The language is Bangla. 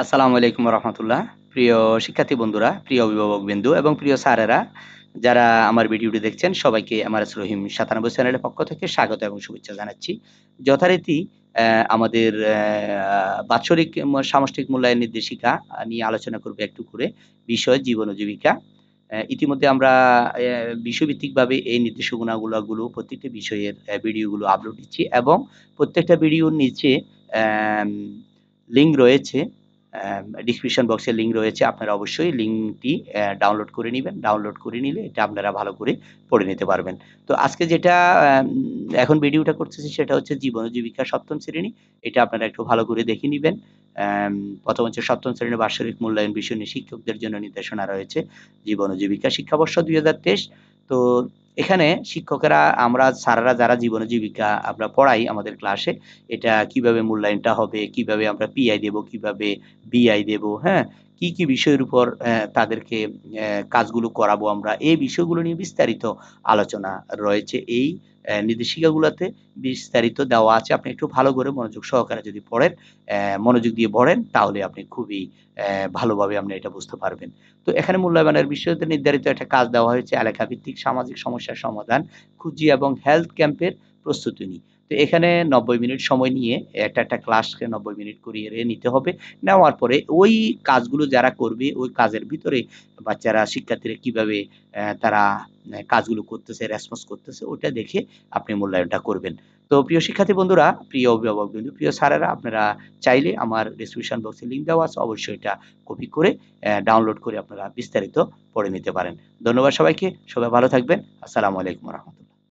আসসালামু আলাইকুম রহমতুল্লাহ প্রিয় শিক্ষার্থী বন্ধুরা প্রিয় অভিভাবক বিন্দু এবং প্রিয় স্যারেরা যারা আমার ভিডিওটি দেখছেন সবাইকে আমার রহিম সাতানব্বই চ্যানেলের পক্ষ থেকে স্বাগত এবং শুভেচ্ছা জানাচ্ছি যথারীতি আমাদের বাৎসরিক সামষ্টিক মূল্যায়ন নির্দেশিকা নিয়ে আলোচনা করবে একটু করে বিষয় জীবন ও জীবিকা ইতিমধ্যে আমরা বিষয়ভিত্তিকভাবে এই নির্দেশনাগুলোগুলো প্রত্যেকটা বিষয়ের ভিডিওগুলো আপলোড দিচ্ছি এবং প্রত্যেকটা ভিডিওর নিচে লিঙ্ক রয়েছে ডিসক্রিপশন বক্সের লিঙ্ক রয়েছে আপনারা অবশ্যই লিঙ্কটি ডাউনলোড করে নেবেন ডাউনলোড করে নিলে এটা আপনারা ভালো করে পড়ে নিতে পারবেন তো আজকে যেটা এখন ভিডিওটা করতেছি সেটা হচ্ছে জীবন জীবিকা সপ্তম শ্রেণী এটা আপনারা একটু ভালো করে দেখে নেবেন প্রথম হচ্ছে সপ্তম শ্রেণীর বার্ষিক মূল্যায়ন বিষয় নিয়ে শিক্ষকদের জন্য নির্দেশনা রয়েছে জীবন জীবিকা শিক্ষাবর্ষ দুই হাজার তেইশ তো এখানে শিক্ষকেরা আমরা সারারা যারা জীবন জীবিকা আমরা পড়াই আমাদের ক্লাসে এটা কিভাবে মূল্যায়নটা হবে কিভাবে আমরা পিআই দেব কিভাবে বিআই দেব হ্যাঁ কি কি বিষয়ের উপর তাদেরকে কাজগুলো করাবো আমরা এই বিষয়গুলো নিয়ে বিস্তারিত আলোচনা রয়েছে এই নির্দেশিকাগুলোতে বিস্তারিত দেওয়া আছে আপনি একটু ভালো করে মনোযোগ সহকারে যদি পড়েন মনোযোগ দিয়ে পড়েন তাহলে আপনি খুবই ভালোভাবে আপনি এটা বুঝতে পারবেন তো এখানে মূল্যায়নের বিষয়তে নির্ধারিত একটা কাজ দেওয়া হয়েছে এলাকাভিত্তিক সামাজিক সমস্যা সমস্যার সমাধান খুঁজি এবং হেলথ ক্যাম্পের প্রস্তুতি নিই তো এখানে নব্বই মিনিট সময় নিয়ে একটা একটা ক্লাসকে নব্বই মিনিট করিয়ে নিতে হবে নেওয়ার পরে ওই কাজগুলো যারা করবে ওই কাজের ভিতরে বাচ্চারা শিক্ষার্থীরা কিভাবে তারা কাজগুলো করতেছে রেসপন্স করতেছে ওটা দেখে আপনি মূল্যায়নটা করবেন তো প্রিয় শিক্ষার্থী বন্ধুরা প্রিয় অভিভাবক বিন্দু প্রিয় স্যারেরা আপনারা চাইলে আমার ডিসক্রিপশন বক্সে লিঙ্ক দেওয়া আছে অবশ্যই এটা কপি করে ডাউনলোড করে আপনারা বিস্তারিত পড়ে নিতে পারেন ধন্যবাদ সবাইকে সবাই ভালো থাকবেন আসসালামু আলাইকুম রহমতুল্লাহ